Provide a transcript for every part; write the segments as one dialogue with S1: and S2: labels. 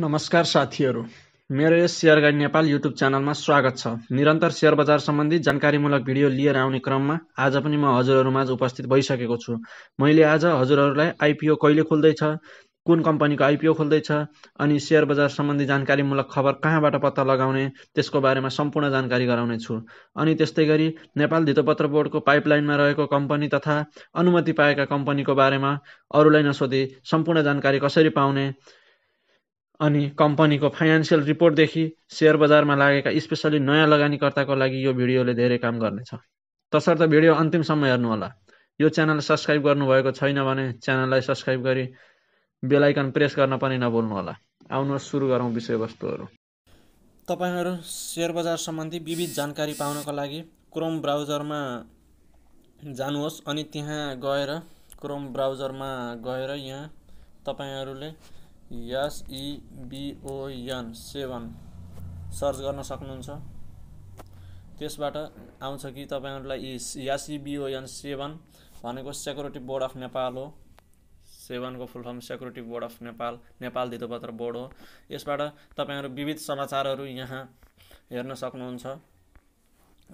S1: नमस्कार साथीहरू मेरो यस सेयर गाइड नेपाल युट्युब च्यानलमा स्वागत छ निरन्तर सेयर बजार सम्बन्धी जानकारीमूलक भिडियो लिएर आउने क्रममा आज पनि म हजुरहरूमाझ उपस्थित भइसकेको छु मैले आज हजुरहरूलाई आइपिओ कहिले खोल्दैछ कुन कम्पनीको आइपिओ खोल्दैछ अनि सेयर बजार सम्बन्धी जानकारीमूलक खबर कहाँबाट पत्ता लगाउने त्यसको बारेमा सम्पूर्ण जानकारी गराउनेछु अनि त्यस्तै गरी नेपाल धितोपत्र बोर्डको पाइपलाइनमा रहेको कम्पनी तथा अनुमति पाएका कम्पनीको बारेमा अरूलाई नसोधी सम्पूर्ण जानकारी कसरी पाउने अनि कम्पनीको फाइनेन्सियल रिपोर्टदेखि सेयर बजारमा लागेका स्पेसली नयाँ लगानीकर्ताको लागि यो भिडियोले धेरै काम गर्नेछ तसर्थ भिडियो अन्तिमसम्म हेर्नुहोला यो च्यानल सब्सक्राइब गर्नुभएको छैन भने च्यानललाई सब्सक्राइब गरी बेलायकन प्रेस गर्न पनि होला आउनुहोस् सुरु गरौँ विषयवस्तुहरू तपाईँहरू सेयर बजार सम्बन्धी विविध जानकारी पाउनको लागि क्रोम ब्राउजरमा जानुहोस् अनि त्यहाँ गएर क्रोम ब्राउजरमा गएर यहाँ तपाईँहरूले एसइबिओएन सेभेन सर्च गर्न सक्नुहुन्छ त्यसबाट आउँछ कि तपाईँहरूलाई एसइबिओएन सेभेन भनेको सेक्युरिटी बोर्ड अफ नेपाल हो सेभेनको full form security board of Nepal Nepal धितोपत्र बोर्ड हो यसबाट तपाईँहरू विविध समाचारहरू यहाँ हेर्न सक्नुहुन्छ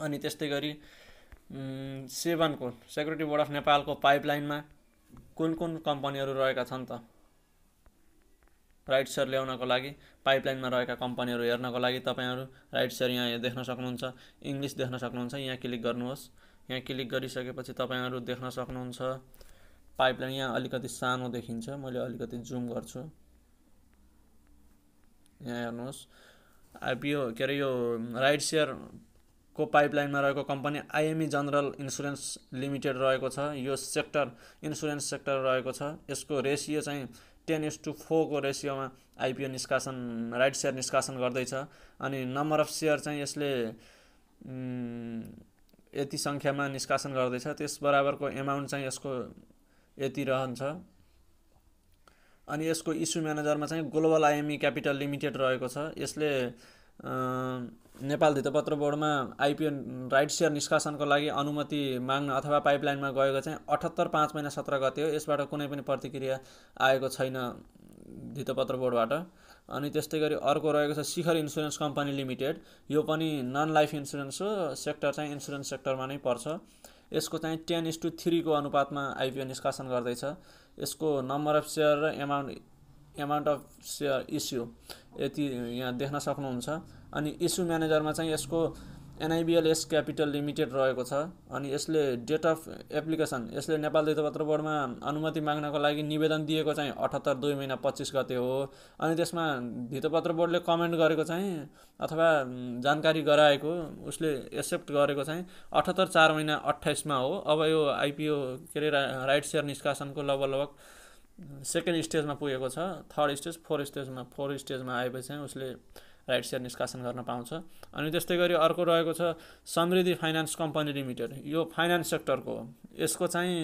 S1: अनि त्यस्तै गरी सेभेनको सेक्युरिटी बोर्ड अफ नेपालको पाइपलाइनमा कुन कुन कम्पनीहरू रहेका छन् त राइट सेयर ल्याउनको लागि पाइपलाइनमा रहेका कम्पनीहरू हेर्नको लागि तपाईँहरू राइट सेयर यहाँ देख्न सक्नुहुन्छ इङ्ग्लिस देख्न सक्नुहुन्छ यहाँ क्लिक गर्नुहोस् यहाँ क्लिक गरिसकेपछि तपाईँहरू देख्न सक्नुहुन्छ पाइपलाइन यहाँ अलिकति सानो देखिन्छ मैले अलिकति जुम गर्छु यहाँ हेर्नुहोस् आइपिओ के अरे यो राइट सेयरको पाइपलाइनमा रहेको company IME general insurance limited रहेको छ यो सेक्टर इन्सुरेन्स सेक्टर रहेको छ यसको रेसियो चाहिँ टेन इज टू फोरको रेसियोमा आइपिओ निष्कासन राइट सेयर निष्कासन गर्दैछ अनि नम्बर अफ सेयर चाहिँ यसले यति सङ्ख्यामा निष्कासन गर्दैछ त्यस बराबरको एमाउन्ट चाहिँ यसको यति रहन्छ अनि यसको इस्यु म्यानेजरमा चाहिँ ग्लोबल आइएमई क्यापिटल लिमिटेड रहेको छ यसले नेपाल धितपत्र बोर्डमा आइपिएन राइट सेयर निष्कासनको लागि अनुमति माग्न अथवा पाइपलाइनमा गएको चाहिँ अठहत्तर पाँच महिना सत्र गते हो यसबाट कुनै पनि प्रतिक्रिया आएको छैन धितोपत्र बोर्डबाट अनि त्यस्तै गरी अर्को रहेको छ शिखर इन्सुरेन्स कम्पनी लिमिटेड यो पनि नन लाइफ इन्सुरेन्स हो सेक्टर चाहिँ इन्सुरेन्स सेक्टरमा नै पर्छ यसको चाहिँ टेन इस टू थ्रीको अनुपातमा आइपिओ निष्कासन गर्दैछ यसको नम्बर अफ सेयर र amount amount of share issue यति यहाँ देख्न सक्नुहुन्छ अनि इस्यु म्यानेजरमा चाहिँ यसको एनआइबिएल एस क्यापिटल लिमिटेड रहेको छ अनि यसले डेट अफ एप्लिकेसन यसले नेपाल दैतपत्र बोर्डमा अनुमति माग्नको लागि निवेदन दिएको चाहिँ अठहत्तर दुई महिना पच्चिस गते हो अनि त्यसमा धितपत्र बोर्डले कमेन्ट गरेको चाहिँ अथवा जानकारी गराएको उसले एक्सेप्ट गरेको चाहिँ अठहत्तर चार महिना अट्ठाइसमा हो अब यो आइपिओ के अरे राइट सेयर निष्कासनको लगभग लगभग सेकेन्ड स्टेजमा पुगेको छ थर्ड स्टेज फोर स्टेजमा फोर स्टेजमा आएपछि चाहिँ उसले राइट सेयर निष्कासन गर्न पाउँछ अनि त्यस्तै गरी अर्को रहेको छ समृद्धि फाइनेन्स कम्पनी लिमिटेड यो फाइनेन्स सेक्टरको यसको चाहिँ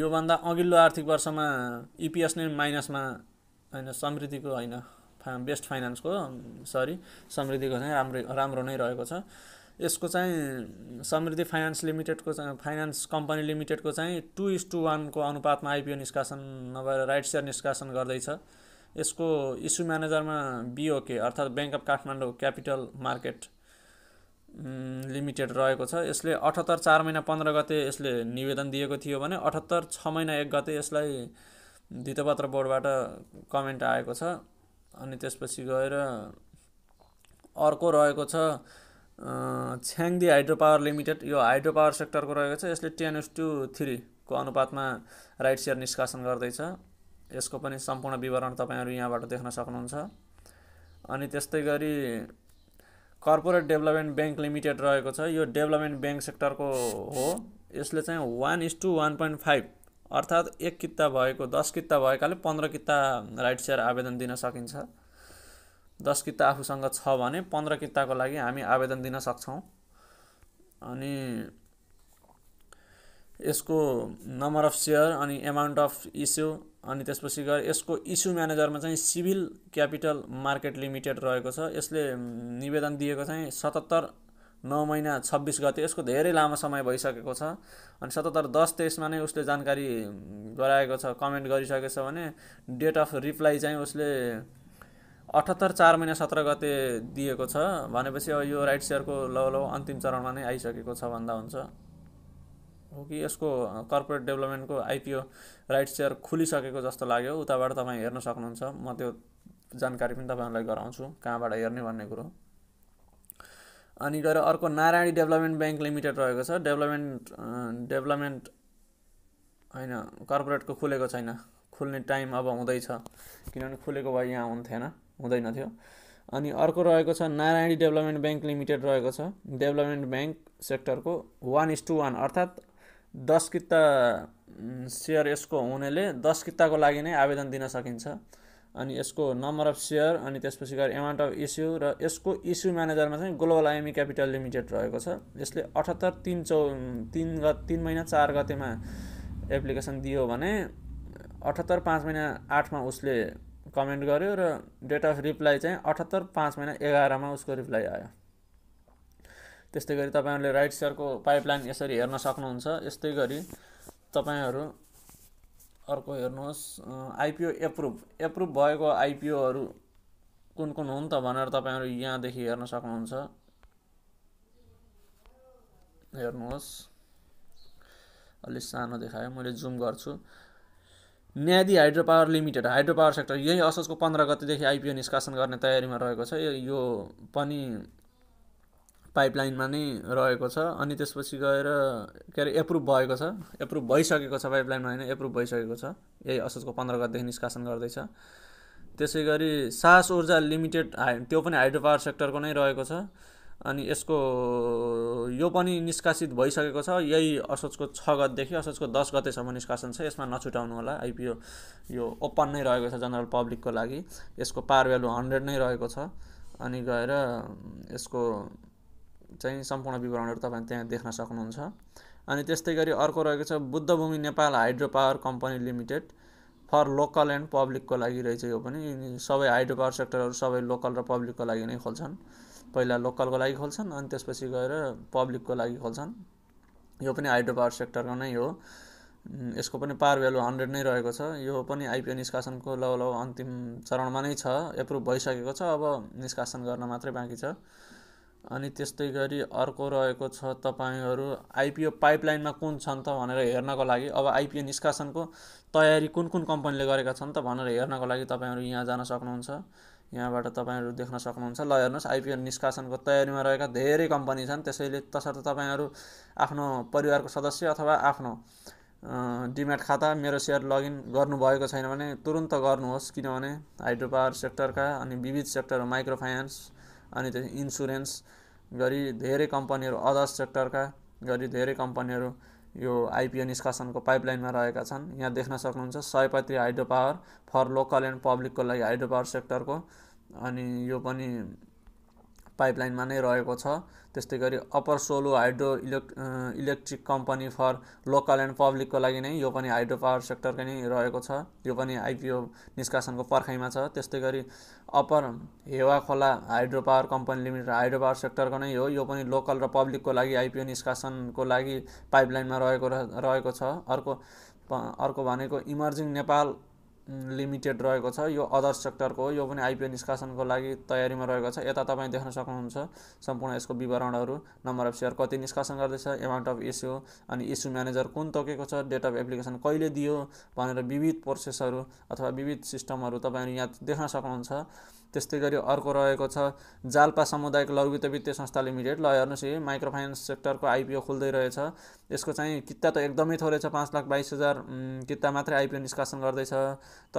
S1: योभन्दा अघिल्लो आर्थिक वर्षमा इपिएस e नै माइनसमा होइन समृद्धिको होइन फा बेस्ट फाइनेन्सको सरी समृद्धिको चाहिँ राम्रो राम्रो नै रहेको छ यसको चाहिँ समृद्धि फाइनेन्स लिमिटेडको चाहिँ फाइनेन्स कम्पनी लिमिटेडको चाहिँ टु इस टू वानको अनुपातमा आइपिओ निष्कासन नभएर राइट सेयर निष्कासन गर्दैछ यसको इस्यु म्यानेजरमा बिओके अर्थात् bank of Kathmandu capital market limited रहेको छ यसले अठहत्तर चार महिना पन्ध्र गते यसले निवेदन दिएको थियो भने अठहत्तर छ महिना एक गते यसलाई धितपत्र बोर्डबाट कमेन्ट आएको छ अनि त्यसपछि गएर अर्को रहेको छ छ्याङदी हाइड्रो पावर लिमिटेड यो हाइड्रो पावर सेक्टरको रहेको छ यसले टेन एस टू थ्रीको अनुपातमा राइट सेयर निष्कासन गर्दैछ यसको पनि सम्पूर्ण विवरण तपाईँहरू यहाँबाट देख्न सक्नुहुन्छ अनि त्यस्तै गरी कर्पोरेट डेभलपमेन्ट ब्याङ्क लिमिटेड रहेको छ यो डेभलपमेन्ट ब्याङ्क सेक्टरको हो यसले चाहिँ one is to one point five अर्थात् एक किता भएको दस किता भएकाले पन्ध्र किता राइट सेयर आवेदन दिन सकिन्छ दस किता आफूसँग छ भने पन्ध्र किताको लागि हामी आवेदन दिन सक्छौँ अनि यसको नम्बर अफ सेयर अनि एमाउन्ट अफ इस्यु अनि त्यसपछि गएर यसको इस्यु म्यानेजरमा चाहिँ सिभिल क्यापिटल मार्केट लिमिटेड रहेको छ यसले निवेदन दिएको चाहिँ सतहत्तर नौ महिना छब्बिस गते यसको धेरै लामो समय भइसकेको छ अनि सतहत्तर दस तेइसमा नै उसले जानकारी गराएको छ कमेन्ट गरिसकेको छ भने डेट अफ रिप्लाई चाहिँ उसले अठहत्तर चार महिना सत्र गते दिएको छ भनेपछि अब यो राइट सेयरको लौ लौ अन्तिम चरणमा नै आइसकेको छ भन्दा हुन्छ हो कि यसको कर्पोरेट डेभलपमेन्टको आइपिओ राइट सेयर खुलिसकेको जस्तो लाग्यो उताबाट तपाईँ हेर्न सक्नुहुन्छ म त्यो जानकारी पनि तपाईँहरूलाई गराउँछु कहाँबाट हेर्ने भन्ने कुरो अनि गएर अर्को नारायणी डेभलपमेन्ट ब्याङ्क लिमिटेड रहेको छ डेभलपमेन्ट डेभलपमेन्ट होइन कर्पोरेटको खुलेको छैन खुल्ने टाइम अब हुँदैछ किनभने खुलेको भए यहाँ हुन्थेन हुँदैन थियो अनि अर्को रहेको छ नारायणी डेभलपमेन्ट ब्याङ्क लिमिटेड रहेको छ डेभलपमेन्ट ब्याङ्क सेक्टरको वान इज टू वान अर्थात् दस किता सेयर यसको हुनेले दस किताको लागि नै आवेदन दिन सकिन्छ अनि यसको नम्बर अफ सेयर अनि त्यसपछि गएर एमाउन्ट अफ इस्यु र यसको इस्यु म्यानेजरमा चाहिँ ग्लोबल आइएमई क्यापिटल लिमिटेड रहेको छ यसले अठहत्तर तिन चौ तिन ग तिन महिना चार गतेमा एप्लिकेसन दियो भने अठहत्तर पाँच महिना आठमा उसले कमेन्ट गर्यो र डेट अफ रिप्लाई चाहिँ अठहत्तर पाँच महिना एघारमा उसको रिप्लाई आयो त्यस्तै गरी तपाईँहरूले राइट सेयरको पाइपलाइन यसरी हेर्न सक्नुहुन्छ यस्तै गरी तपाईँहरू अर्को हेर्नुहोस् आइपिओ एप्रुभ एप्रुभ भएको आइपिओहरू कुन कुन हुन् त भनेर तपाईँहरू यहाँदेखि हेर्न सक्नुहुन्छ हेर्नुहोस् अलि सानो देखायो मैले जुम गर्छु Nyadi hydro power limited hydro power sector यही असोजको पन्ध्र गतिदेखि आइपिओ निष्कासन गर्ने तयारीमा रहेको छ यो पनि पाइपलाइनमा नै रहेको छ अनि त्यसपछि गएर के अरे एप्रुभ भएको छ एप्रुभ भइसकेको छ पाइपलाइनमा होइन एप्रुभ भइसकेको छ यही असोजको पन्ध्र गतदेखि निष्कासन गर्दैछ त्यसै गरी सास ऊर्जा लिमिटेड त्यो पनि हाइड्रो पावर सेक्टरको नै रहेको छ अनि यसको यो पनि निष्कासित भइसकेको छ यही असोजको छ गतदेखि असोजको दस गतेसम्म निष्कासन छ यसमा नछुटाउनु होला आइपिओ यो ओपन नै रहेको छ जनरल पब्लिकको लागि यसको पावर भ्यालु हन्ड्रेड नै रहेको छ अनि गएर यसको चाहिँ सम्पूर्ण विवरणहरू तपाईँ त्यहाँ देख्न सक्नुहुन्छ अनि त्यस्तै गरी अर्को रहेको छ Buddhabhumi Nepal hydro power company limited for local and पब्लिकको लागि रहेछ यो पनि सबै हाइड्रो पावर सेक्टरहरू सबै लोकल र पब्लिकको लागि नै खोल्छन् पहिला लोकलको लागि खोल्छन् अनि त्यसपछि गएर पब्लिकको लागि खोल्छन् यो पनि हाइड्रो पावर सेक्टरको नै हो यसको पनि पावर भ्यालु हन्ड्रेड नै रहेको छ यो पनि आइपिओ निष्कासनको लगभग अन्तिम चरणमा नै छ एप्रुभ भइसकेको छ अब निष्कासन गर्न मात्रै बाँकी छ अनि त्यस्तै गरी अर्को रहेको छ तपाईँहरू आइपिओ पाइपलाइनमा कुन छन् त भनेर हेर्नको लागि अब आइपिओ निष्कासनको तयारी कुन कुन कम्पनीले गरेका छन् त भनेर हेर्नको लागि तपाईँहरू यहाँ जान सक्नुहुन्छ यहाँबाट तपाईँहरू देख्न सक्नुहुन्छ ल हेर्नुहोस् आइपिओ निष्कासनको तयारीमा रहेका धेरै कम्पनी छन् त्यसैले तसर्थ तपाईँहरू आफ्नो परिवारको सदस्य अथवा आफ्नो डिमेट खाता मेरो सेयर लगइन गर्नुभएको छैन भने तुरुन्त गर्नुहोस् किनभने हाइड्रो पावर सेक्टरका अनि विविध सेक्टर माइक्रो फाइनेन्स अनि त्यस इन्सुरेन्स गरी धेरै कम्पनीहरू अदर सेक्टरका गरी धेरै कम्पनीहरू यो आइपिओ निष्कासनको पाइपलाइनमा रहेका छन् यहाँ देख्न सक्नुहुन्छ Sayapatri hydro power for local and पब्लिकको लागि हाइड्रो पावर सेक्टरको अनि यो पनि पाइपलाइनमा नै रहेको छ त्यस्तै गरी अप्पर सोलो हाइड्रो इलेक् electric company for local and पब्लिकको लागि नै यो पनि हाइड्रो पावर सेक्टरकै नै रहेको छ यो पनि आइपिओ निष्कासनको पर्खाइमा छ त्यस्तै गरी upper Hewa Khola hydro power company limited hydro power सेक्टरको नै हो यो पनि लोकल र पब्लिकको लागि आइपिओ निष्कासनको लागि पाइपलाइनमा रहेको रहेको छ अर्को अर्को भनेको इमर्जिङ नेपाल लिमिटेड रहेको छ यो अदर सेक्टरको हो यो पनि आइपिओ निष्कासनको लागि तयारीमा रहेको छ यता तपाईँ देख्न सक्नुहुन्छ सम्पूर्ण यसको विवरणहरू नम्बर अफ सेयर कति निष्कासन गर्दैछ एमाउन्ट अफ इस्यु अनि इस्यु म्यानेजर कुन तोकेको छ डेट अफ एप्लिकेसन कहिले दियो भनेर विविध प्रोसेसहरू अथवा विविध सिस्टमहरू तपाईँहरू यहाँ देख्न सक्नुहुन्छ त्यस्तै गरी अर्को रहेको छ जाल्पा सामुदायिक लघुवित्त वित्तीय संस्था लिमिटेड ल हेर्नुहोस् है माइक्रो फाइनेन्स सेक्टरको आइपिओ खुल्दै रहेछ यसको चाहिँ किता त एकदमै थोरै छ पाँच लाख बाइस हजार किता मात्रै आइपिओ निष्कासन गर्दैछ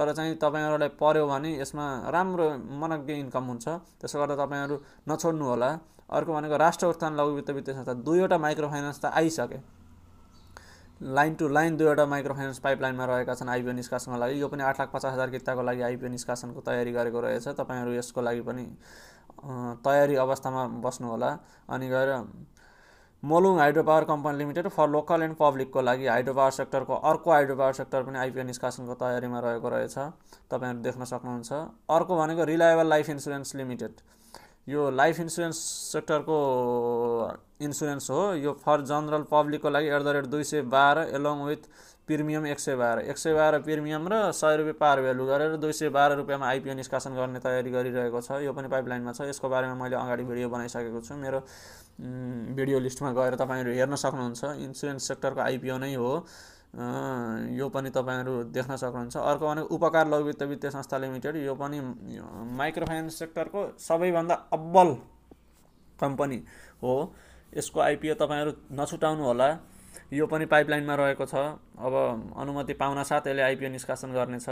S1: तर चाहिँ तपाईँहरूलाई पर्यो भने यसमा राम्रो मनग्ञ इन्कम हुन्छ त्यसो गर्दा तपाईँहरू होला अर्को भनेको राष्ट्र उत्थान लघुवित्त वित्तीय संस्था दुईवटा माइक्रो फाइनेन्स त आइसके लाइन टु लाइन दुईवटा माइक्रो फाइनेन्स पाइपलाइनमा रहेका छन् आइपिओ निष्कासनको लागि यो पनि आठ लाख पचास हजार किताको लागि आइपिओ निष्कासनको तयारी गरेको रहेछ तपाईँहरू यसको लागि पनि तयारी अवस्थामा बस्नुहोला अनि गएर Molung hydro power company limited for local and पब्लिकको लागि हाइड्रो पावर सेक्टरको अर्को हाइड्रो पावर सेक्टर पनि आइपिओ निष्कासनको तयारीमा रहेको रहेछ तपाईँहरू देख्न सक्नुहुन्छ अर्को भनेको रिलायबल लाइफ इन्सुरेन्स लिमिटेड यो लाइफ इन्सुरेन्स सेक्टरको इन्सुरेन्स हो यो फर जनरल पब्लिकको लागि एट द रेट दुई सय बाह्र एलोङ विथ प्रिमियम एक सय बाह्र एक सय बाह्र प्रिमियम र सय रुपियाँ पार भ्यालु गरेर दुई सय बाह्र रुपियाँमा आइपिओ निष्कासन गर्ने तयारी गरिरहेको छ यो पनि पाइपलाइनमा छ यसको बारेमा मैले अगाडि भिडियो बनाइसकेको छु मेरो भिडियो mm, लिस्टमा गएर तपाईँहरू हेर्न सक्नुहुन्छ इन्सुरेन्स सेक्टरको आइपिओ नै हो यो पनि तपाईँहरू देख्न सक्नुहुन्छ अर्को भनेको उपकार लघु वित्त वित्तीय संस्था लिमिटेड यो पनि माइक्रो फाइनेन्स सेक्टरको सबैभन्दा अब्बल कम्पनी हो यसको आइपिओ तपाईँहरू होला यो पनि पाइपलाइनमा रहेको छ अब अनुमति पाउन साथ यसले आइपिओ निष्कासन गर्नेछ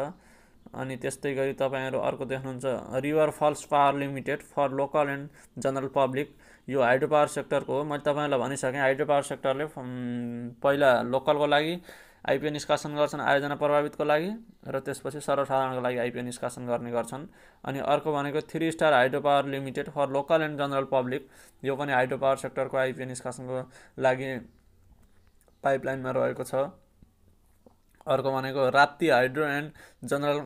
S1: अनि त्यस्तै गरी तपाईँहरू अर्को देख्नुहुन्छ river falls power limited for local and general public यो हाइड्रो पावर सेक्टरको हो मैले तपाईँलाई भनिसकेँ हाइड्रो पावर सेक्टरले पहिला लोकलको लागि आइपिओ निष्कासन गर्छन् आयोजना प्रभावितको लागि र त्यसपछि सर्वसाधारणको लागि आइपिओ निष्कासन गर्ने गर्छन् अनि अर्को भनेको three star hydro power limited for local and general public यो पनि हाइड्रो पावर सेक्टरको आइपिओ निष्कासनको लागि पाइपलाइनमा रहेको छ अर्को भनेको Rapti hydro and general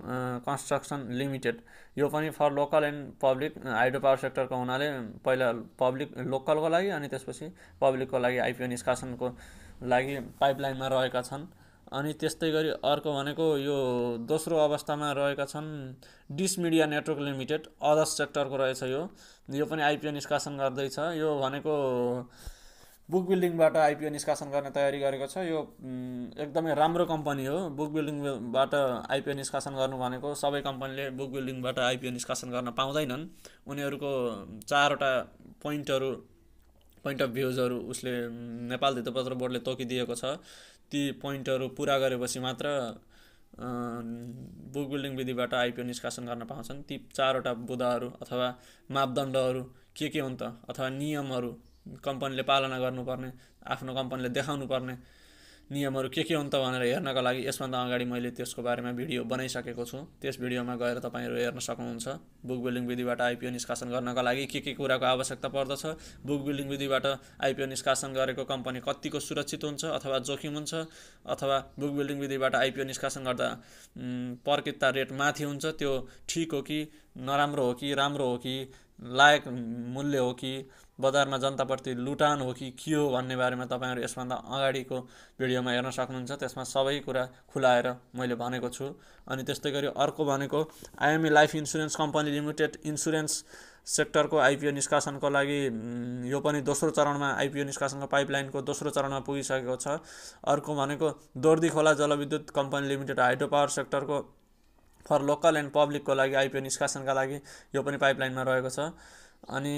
S1: construction limited यो पनि for local and public hydro power सेक्टरको हुनाले पहिला पब्लिक लोकलको लागि अनि त्यसपछि पब्लिकको लागि आइपिओ निष्कासनको लागि पाइपलाइनमा रहेका छन् अनि त्यस्तै गरी अर्को भनेको यो दोस्रो अवस्थामा रहेका छन् dish media network limited others सेक्टरको रहेछ यो यो पनि आइपिओ निष्कासन गर्दैछ यो भनेको बुक बिल्डिङबाट आइपिओ निष्कासन गर्ने तयारी गरेको छ यो एकदमै राम्रो कम्पनी हो बुक बिल्डिङबाट आइपिओ निष्कासन गर्नु भनेको सबै कम्पनीले बुक बिल्डिङबाट आइपिओ निष्कासन गर्न पाउँदैनन् उनीहरूको चारवटा पोइन्टहरू पोइन्ट अफ भ्युजहरू उसले नेपाल धितोपत्र बोर्डले तोकिदिएको छ ती पोइन्टहरू पुरा गरेपछि मात्र बुक बिल्डिङ विधिबाट आइपिओ निष्कासन गर्न पाउँछन् ती चारवटा बुदाहरू अथवा मापदण्डहरू के के हुन् त अथवा नियमहरू कम्पनीले पालना गर्नुपर्ने आफ्नो कम्पनीले देखाउनु पर्ने नियमहरू के के हुन् त भनेर हेर्नको लागि यसभन्दा अगाडि मैले त्यसको बारेमा भिडियो बनाइसकेको छु त्यस भिडियोमा गएर तपाईँहरू हेर्न सक्नुहुन्छ बुक बिल्डिङ विधिबाट आइपिओ निष्कासन गर्नका लागि के के कुराको आवश्यकता पर्दछ बुक बिल्डिङ विधिबाट आइपिओ निष्कासन गरेको कम्पनी कतिको सुरक्षित हुन्छ अथवा जोखिम हुन्छ अथवा बुक बिल्डिङ विधिबाट आइपिओ निष्कासन गर्दा प्रकृतता रेट माथि हुन्छ त्यो ठिक हो कि नराम्रो हो कि राम्रो हो कि लायक मूल्य हो कि बजारमा जनताप्रति लुटान हो कि के हो भन्ने बारेमा तपाईँहरू यसभन्दा अगाडिको भिडियोमा हेर्न सक्नुहुन्छ त्यसमा सबै कुरा खुलाएर मैले भनेको छु अनि त्यस्तै गरी अर्को भनेको IME life insurance company limited insurance सेक्टरको आइपिओ निष्कासनको लागि यो पनि दोस्रो चरणमा आइपिओ निष्कासनको पाइपलाइनको दोस्रो चरणमा पुगिसकेको छ अर्को भनेको Dordi Khola Jalvidyut company limited hydro power सेक्टरको फर लोकल एन्ड पब्लिकको लागि आइपिओ निष्कासनका लागि यो पनि पाइपलाइनमा रहेको छ अनि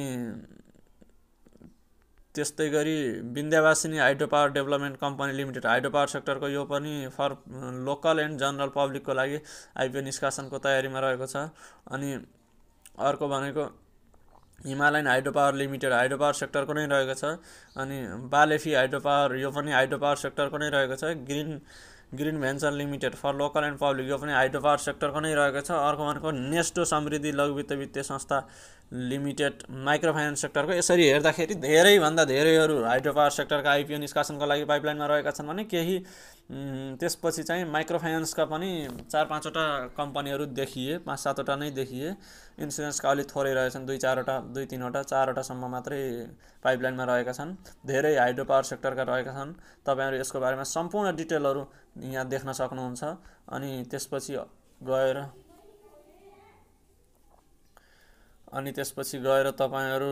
S1: त्यस्तै गरी Vindhyavasini hydro power development company limited hydro power सेक्टरको यो पनि फर लोकल एन्ड जनरल पब्लिकको लागि आइपिओ निष्कासनको तयारीमा रहेको छ अनि अर्को भनेको Himalayan hydro power limited hydro power सेक्टरको नै रहेको छ अनि बालेफी हाइड्रो पावर यो पनि हाइड्रो पावर सेक्टरको नै रहेको छ green green venture limited for local and public यो पनि हाइड्रो पावर सेक्टरको नै रहेको छ अर्को भनेको नेस्टो समृद्धि लघुवित्त वित्तीय संस्था लिमिटेड माइक्रो फाइनेन्स सेक्टरको यसरी हेर्दाखेरि धेरैभन्दा धेरैहरू हाइड्रो पावर सेक्टरका आइपिओ निष्कासनको लागि पाइपलाइनमा रहेका छन् भने केही त्यसपछि चाहिँ माइक्रो फाइनेन्सका पनि चार पाँचवटा कम्पनीहरू देखिए पाँच सातवटा नै देखिए इन्सुरेन्सका अलिक थोरै रहेछन् दुई चारवटा दुई तिनवटा चारवटासम्म मात्रै पाइपलाइनमा रहेका छन् धेरै हाइड्रो पावर सेक्टरका रहेका छन् तपाईँहरू यसको बारेमा सम्पूर्ण डिटेलहरू यहाँ देख्न सक्नुहुन्छ अनि त्यसपछि गएर अनि त्यसपछि गएर तपाईँहरू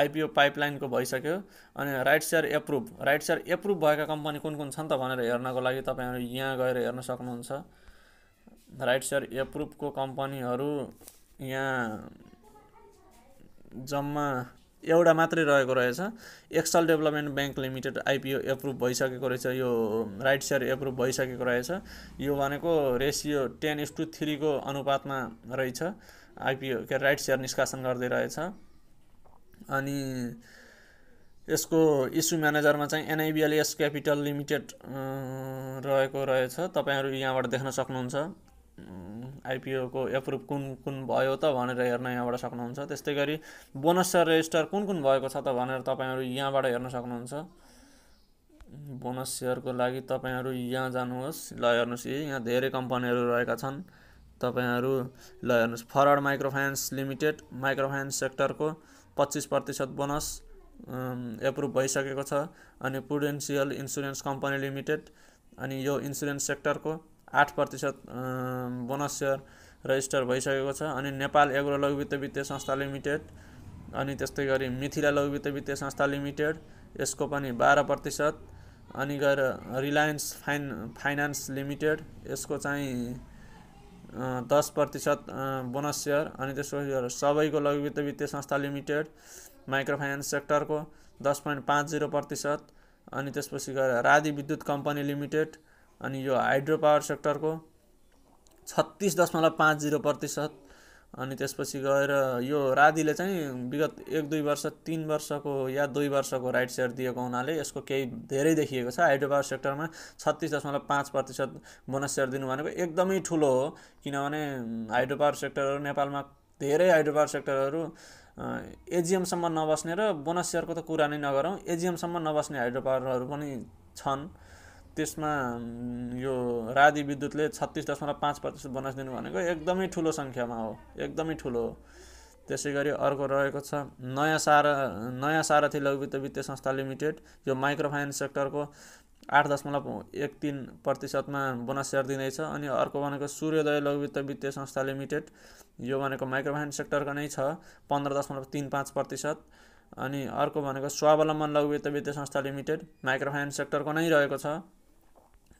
S1: आइपिओ पाइपलाइनको भइसक्यो अनि right share approve right share approve भएका कम्पनी कुन कुन छन् त भनेर हेर्नको लागि तपाईँहरू यहाँ गएर हेर्न सक्नुहुन्छ राइट सेयर एप्रुभको कम्पनीहरू यहाँ जम्मा एउटा मात्रै रहेको रहेछ Excel development bank limited IPO approve भइसकेको रहेछ यो राइट सेयर एप्रुभ भइसकेको रहेछ यो भनेको रेसियो टेन इस टू थ्रीको अनुपातमा रहेछ आइपिओ के राइट सेयर निष्कासन गर्दै रहेछ अनि यसको इस्यु म्यानेजरमा चाहिँ एनआइबिएलएस क्यापिटल लिमिटेड रहेको रहेछ तपाईँहरू यहाँबाट देख्न सक्नुहुन्छ आइपिओको एप्रुभ कुन कुन भयो त भनेर हेर्न यहाँबाट सक्नुहुन्छ त्यस्तै गरी बोनस सेयर रेजिस्टर कुन कुन भएको छ त भनेर तपाईँहरू यहाँबाट हेर्न सक्नुहुन्छ बोनस सेयरको लागि तपाईँहरू यहाँ जानुहोस् ल हेर्नुहोस् यी यहाँ धेरै कम्पनीहरू रहेका छन् तपाईँहरू ल हेर्नुहोस् फरवर्ड माइक्रोफाइनेन्स लिमिटेड माइक्रोफाइनेन्स सेक्टरको पच्चिस प्रतिशत बोनस एप्रुभ भइसकेको छ अनि प्रुडेन्सियल इन्सुरेन्स कम्पनी लिमिटेड अनि यो इन्सुरेन्स सेक्टरको आठ प्रतिशत बोनस सेयर रजिस्टर भइसकेको छ अनि नेपाल एग्रो लघुवित्त वित्तीय संस्था लिमिटेड अनि त्यस्तै गरी मिथिला लघुवित्त वित्तीय संस्था लिमिटेड यसको पनि बाह्र प्रतिशत अनि गएर रिलायन्स फाइन फाइनेन्स लिमिटेड यसको चाहिँ दस प्रतिशत बोनस सेयर अनि त्यसपछि सबैको लघुवित्त वित्तीय संस्था लिमिटेड माइक्रो फाइनेन्स सेक्टरको दस पोइन्ट पाँच जिरो प्रतिशत अनि त्यसपछि गएर रादी विद्युत कम्पनी लिमिटेड अनि यो हाइड्रो पावर सेक्टरको छत्तिस दशमलव पाँच जिरो प्रतिशत अनि त्यसपछि गएर यो रादीले चाहिँ विगत एक दुई वर्ष तिन वर्षको या दुई वर्षको राइट सेयर दिएको हुनाले यसको केही धेरै देखिएको छ हाइड्रो पावर सेक्टरमा छत्तिस दशमलव पाँच प्रतिशत बोनस सेयर दिनु भनेको एकदमै ठुलो हो किनभने हाइड्रो पावर सेक्टरहरू नेपालमा धेरै हाइड्रो पावर सेक्टरहरू एजिएमसम्म नबस्ने र बोनस सेयरको त कुरा नै नगरौँ एजिएमसम्म नबस्ने हाइड्रो पावरहरू पनि छन् त्यसमा यो रादी विद्युतले छत्तिस दशमलव पाँच प्रतिशत बोनस दिनु भनेको एकदमै ठुलो सङ्ख्यामा हो एकदमै ठुलो हो त्यसै गरी अर्को रहेको छ नयाँ सार नयाँ सारथी लघुवित्त वित्तीय संस्था लिमिटेड यो माइक्रो फाइनेन्स सेक्टरको आठ दशमलव एक तिन प्रतिशतमा बोनस सेयर दिँदैछ अनि अर्को भनेको सूर्योदय लघुवित्त वित्तीय संस्था लिमिटेड यो भनेको माइक्रो फाइनेन्स सेक्टरको नै छ पन्ध्र दशमलव तिन पाँच प्रतिशत अनि अर्को भनेको स्वावलम्बन लघुवित्त वित्तीय संस्था लिमिटेड माइक्रो फाइनेन्स सेक्टरको नै रहेको छ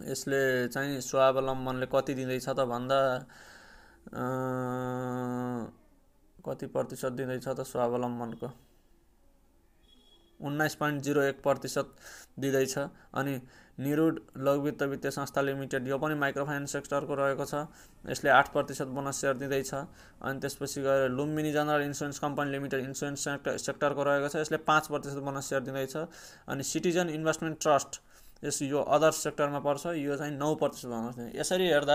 S1: यसले चाहिँ स्वावलम्बनले कति दिँदैछ त भन्दा कति प्रतिशत दिँदैछ त स्वावलम्बनको उन्नाइस पोइन्ट जिरो एक प्रतिशत दिँदैछ अनि निरुड लघुवित्त वित्तीय संस्था लिमिटेड यो पनि माइक्रो फाइनेन्स सेक्टरको रहेको छ यसले आठ प्रतिशत बोनस सेयर दिँदैछ अनि त्यसपछि गएर Lumbini general insurance company limited insurance sector सेक्टरको रहेको छ यसले पाँच प्रतिशत बोनस सेयर दिँदैछ अनि सिटिजन इन्भेस्टमेन्ट ट्रस्ट यस यो अदर सेक्टरमा पर्छ यो चाहिँ नौ प्रतिशत भन्नुहोस् यसरी हेर्दा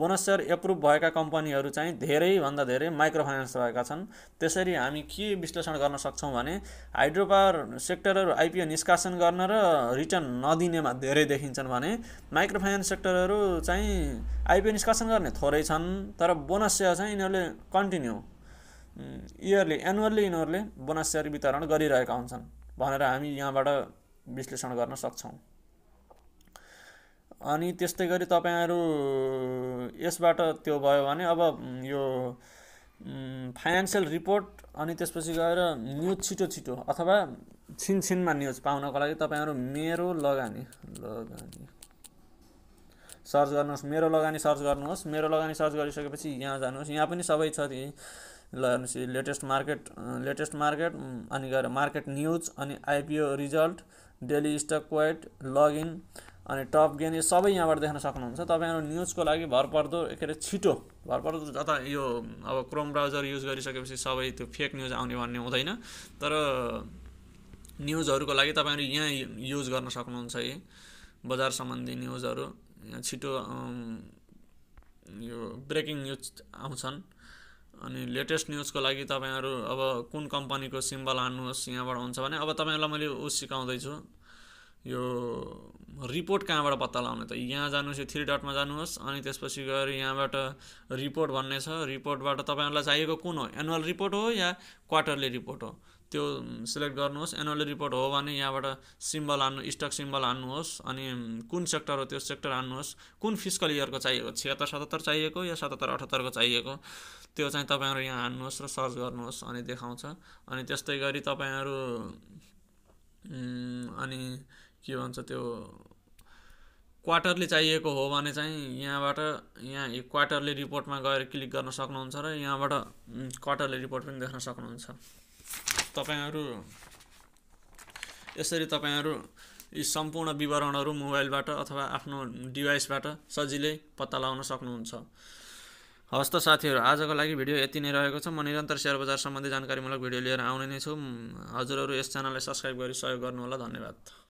S1: बोनस सेयर एप्रुभ भएका कम्पनीहरू चाहिँ धेरैभन्दा धेरै माइक्रो फाइनेन्स भएका छन् त्यसरी हामी के विश्लेषण गर्न सक्छौँ भने हाइड्रो पावर सेक्टरहरू आइपिओ निष्कासन गर्न र रिटर्न नदिनेमा धेरै देखिन्छन् भने माइक्रो फाइनेन्स सेक्टरहरू चाहिँ आइपिओ निष्कासन गर्ने थोरै छन् तर बोनस सेयर चाहिँ यिनीहरूले कन्टिन्यू इयरली एनुअल्ली यिनीहरूले बोनस सेयर वितरण गरिरहेका हुन्छन् भनेर हामी यहाँबाट विश्लेषण गर्न सक्छौँ अनि त्यस्तै गरी तपाईँहरू यसबाट त्यो भयो भने अब यो फाइनेन्सियल रिपोर्ट अनि त्यसपछि गएर न्युज छिटो छिटो अथवा छिनछिनमा न्युज पाउनको लागि तपाईँहरू मेरो लगानी लगानी सर्च गर्नुहोस् मेरो लगानी सर्च गर्नुहोस् मेरो लगानी सर्च गरिसकेपछि यहाँ जानुहोस् यहाँ पनि सबै छ त्यही ल हेर्नुहोस् लेटेस्ट मार्केट लेटेस्ट मार्केट अनि गएर मार्केट न्युज अनि IPO result daily stock quite login अनि टप गेन यो सबै यहाँबाट देख्न सक्नुहुन्छ तपाईँहरू न्युजको लागि भरपर्दो के अरे छिटो भरपर्दो जता यो अब क्रोम ब्राउजर युज गरिसकेपछि सबै त्यो फेक न्युज आउने भन्ने हुँदैन तर न्युजहरूको लागि तपाईँहरू यहाँ युज गर्न सक्नुहुन्छ है बजार सम्बन्धी न्युजहरू यहाँ छिटो यो ब्रेकिङ न्युज आउँछन् अनि लेटेस्ट न्युजको लागि तपाईँहरू अब कुन कम्पनीको सिम्बल हान्नुहोस् यहाँबाट हुन्छ भने अब तपाईँहरूलाई मैले ऊ सिकाउँदैछु यो रिपोर्ट कहाँबाट पत्ता लगाउने त यहाँ जानुहोस् यो थ्री डटमा जानुहोस् अनि त्यसपछि गएर यहाँबाट रिपोर्ट भन्ने छ रिपोर्टबाट तपाईँहरूलाई चाहिएको कुन हो एनुअल रिपोर्ट हो या क्वार्टरली रिपोर्ट हो त्यो सिलेक्ट गर्नुहोस् एनुअल रिपोर्ट हो भने यहाँबाट सिम्बल हान्नु स्टक सिम्बल हान्नुहोस् अनि कुन सेक्टर हो त्यो सेक्टर हान्नुहोस् कुन फिजिकल इयरको चाहिएको छिहत्तर सतहत्तर चाहिएको या सतहत्तर अठहत्तरको चाहिएको त्यो चाहिँ तपाईँहरू यहाँ हान्नुहोस् र सर्च गर्नुहोस् अनि देखाउँछ अनि त्यस्तै गरी तपाईँहरू अनि के भन्छ त्यो क्वार्टरले चाहिएको हो भने चाहिँ यहाँबाट यहाँ क्वार्टरले रिपोर्टमा गएर क्लिक गर्न सक्नुहुन्छ र यहाँबाट क्वार्टरले रिपोर्ट पनि देख्न सक्नुहुन्छ तपाईँहरू यसरी तपाईँहरू यी सम्पूर्ण विवरणहरू मोबाइलबाट अथवा आफ्नो डिभाइसबाट सजिलै पत्ता लगाउन सक्नुहुन्छ हवस् त साथीहरू आजको लागि भिडियो यति नै रहेको छ म निरन्तर सेयर बजार सम्बन्धी जानकारीमूलक भिडियो लिएर आउने नै छु हजुरहरू यस च्यानललाई सब्सक्राइब गरी सहयोग गर्नुहोला धन्यवाद